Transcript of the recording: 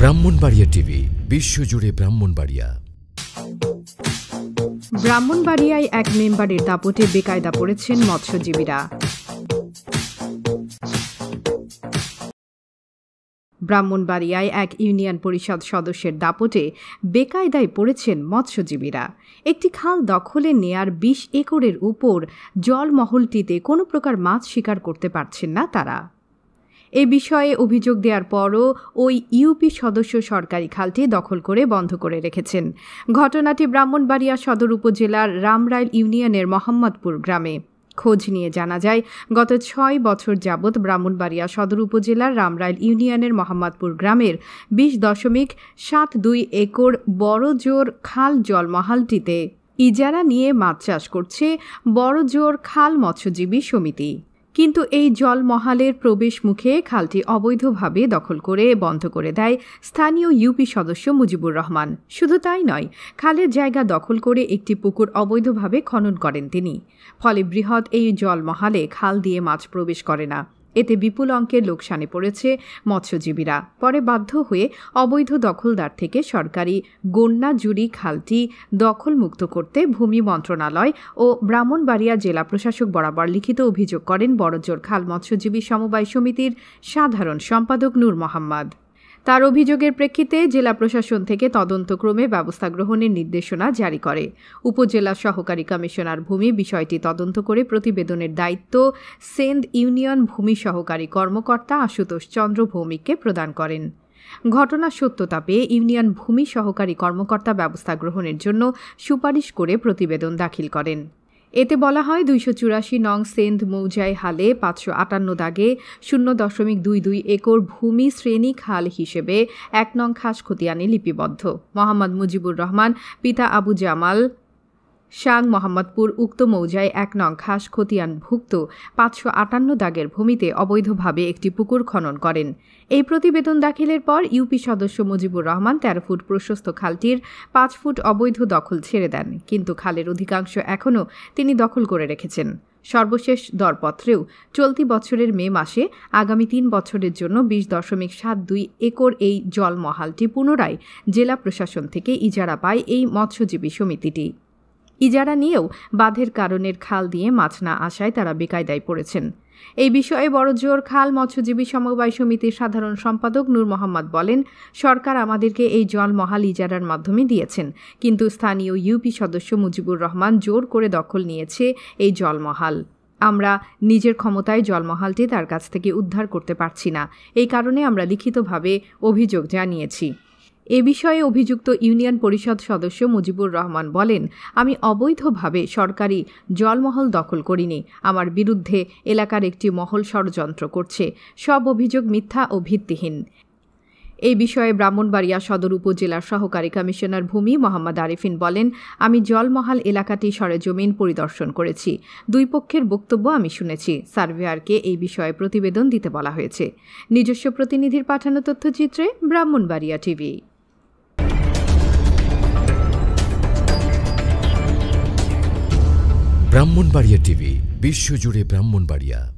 Brahmanbaria TV বিশ্বজুড়ে ব্রাহ্মণবাড়িয়া ব্রাহ্মণবাড়িয়ায় এক মেম্বারের দাপটে বেকায়দা পড়েছেন মৎস্যজীবীরা ব্রাহ্মণবাড়িয়ায় এক ইউনিয়ন পরিষদ সদস্যের দাপটে বেকায়দায় পড়েছেন মৎস্যজীবীরা একটি খাল দখলে নেয়ার বিশ একরের উপর জলমহলটিতে কোনো প্রকার মাছ শিকার করতে পারছেন না তারা এ বিষয়ে অভিযোগ দেওয়ার পরও ওই ইউপি সদস্য সরকারি খালটি দখল করে বন্ধ করে রেখেছেন ঘটনাটি ব্রাহ্মণবাড়িয়া সদর উপজেলার রামরাইল ইউনিয়নের মোহাম্মদপুর গ্রামে খোঁজ নিয়ে জানা যায় গত ছয় বছর যাবৎ ব্রাহ্মণবাড়িয়া সদর উপজেলার রামরাইল ইউনিয়নের মোহাম্মদপুর গ্রামের বিশ দশমিক সাত দুই একর বড়জোর খাল জলমহালটিতে ইজারা নিয়ে মাছ চাষ করছে বড়জোর খাল মৎস্যজীবী সমিতি কিন্তু এই জলমহালের প্রবেশ মুখে খালটি অবৈধভাবে দখল করে বন্ধ করে দেয় স্থানীয় ইউপি সদস্য মুজিবুর রহমান শুধু তাই নয় খালের জায়গা দখল করে একটি পুকুর অবৈধভাবে খনন করেন তিনি ফলে বৃহৎ এই জলমহালে খাল দিয়ে মাছ প্রবেশ করে না এতে বিপুল অঙ্কের লোকসানে পড়েছে মৎস্যজীবীরা পরে বাধ্য হয়ে অবৈধ দখলদার থেকে সরকারি গন্যা জুড়ি খালটি দখলমুক্ত করতে ভূমি মন্ত্রণালয় ও ব্রাহ্মণবাড়িয়া জেলা প্রশাসক বরাবর লিখিত অভিযোগ করেন বড়জোর খাল মৎস্যজীবী সমবায় সমিতির সাধারণ সম্পাদক নূর মোহাম্মদ তার অভিযোগের প্রেক্ষিতে জেলা প্রশাসন থেকে তদন্তক্রমে ব্যবস্থা গ্রহণের নির্দেশনা জারি করে উপজেলা সহকারী কমিশনার ভূমি বিষয়টি তদন্ত করে প্রতিবেদনের দায়িত্ব সেন্ড ইউনিয়ন ভূমি সহকারী কর্মকর্তা আশুতোষ চন্দ্র ভৌমিককে প্রদান করেন ঘটনার সত্যতা পেয়ে ইউনিয়ন ভূমি সহকারী কর্মকর্তা ব্যবস্থা গ্রহণের জন্য সুপারিশ করে প্রতিবেদন দাখিল করেন এতে বলা হয় দুইশো চুরাশি নং সেন্ধ মৌজাই হালে পাঁচশো আটান্ন দাগে শূন্য দশমিক দুই দুই একর ভূমি শ্রেণী খাল হিসেবে এক নং খাস খতিয়ানে লিপিবদ্ধ মোহাম্মদ মুজিবুর রহমান পিতা আবু জামাল শাং মোহাম্মদপুর উক্ত মৌজায় এক নং খাস ভুক্ত পাঁচশো আটান্ন দাগের ভূমিতে অবৈধভাবে একটি পুকুর খনন করেন এই প্রতিবেদন দাখিলের পর ইউপি সদস্য মুজিবুর রহমান তেরো ফুট প্রশস্ত খালটির পাঁচ ফুট অবৈধ দখল ছেড়ে দেন কিন্তু খালের অধিকাংশ এখনও তিনি দখল করে রেখেছেন সর্বশেষ দরপত্রেও চলতি বছরের মে মাসে আগামী তিন বছরের জন্য বিশ দশমিক সাত দুই একর এই জলমহালটি পুনরায় জেলা প্রশাসন থেকে ইজারা পায় এই মৎস্যজীবী সমিতিটি ইজারা নিয়েও বাঁধের কারণের খাল দিয়ে মাছ না আসায় তারা বেকায়দায় পড়েছেন এই বিষয়ে বড়জোর খাল মৎস্যজীবী সমবায় সমিতির সাধারণ সম্পাদক নূর মোহাম্মদ বলেন সরকার আমাদেরকে এই জল মহাল ইজারার মাধ্যমে দিয়েছেন কিন্তু স্থানীয় ইউপি সদস্য মুজিবুর রহমান জোর করে দখল নিয়েছে এই জলমহাল আমরা নিজের ক্ষমতায় জলমহালটি তার কাছ থেকে উদ্ধার করতে পারছি না এই কারণে আমরা লিখিতভাবে অভিযোগ জানিয়েছি এ বিষয়ে অভিযুক্ত ইউনিয়ন পরিষদ সদস্য মুজিবুর রহমান বলেন আমি অবৈধভাবে সরকারি জলমহল দখল করিনি আমার বিরুদ্ধে এলাকার একটি মহল ষড়যন্ত্র করছে সব অভিযোগ মিথ্যা ও ভিত্তিহীন এই বিষয়ে ব্রাহ্মণবাড়িয়া সদর উপজেলার সহকারী কমিশনার ভূমি মোহাম্মদ আরিফিন বলেন আমি জলমহাল এলাকাটি সরেজমিন পরিদর্শন করেছি দুই পক্ষের বক্তব্য আমি শুনেছি সার্ভেয়ারকে এই বিষয়ে প্রতিবেদন দিতে বলা হয়েছে নিজস্ব প্রতিনিধির পাঠানো তথ্যচিত্রে ব্রাহ্মণবাড়িয়া টিভি ব্রাহ্মণবাড়িয়া টিভি বিশ্বজুড়ে ব্রাহ্মণবাড়িয়া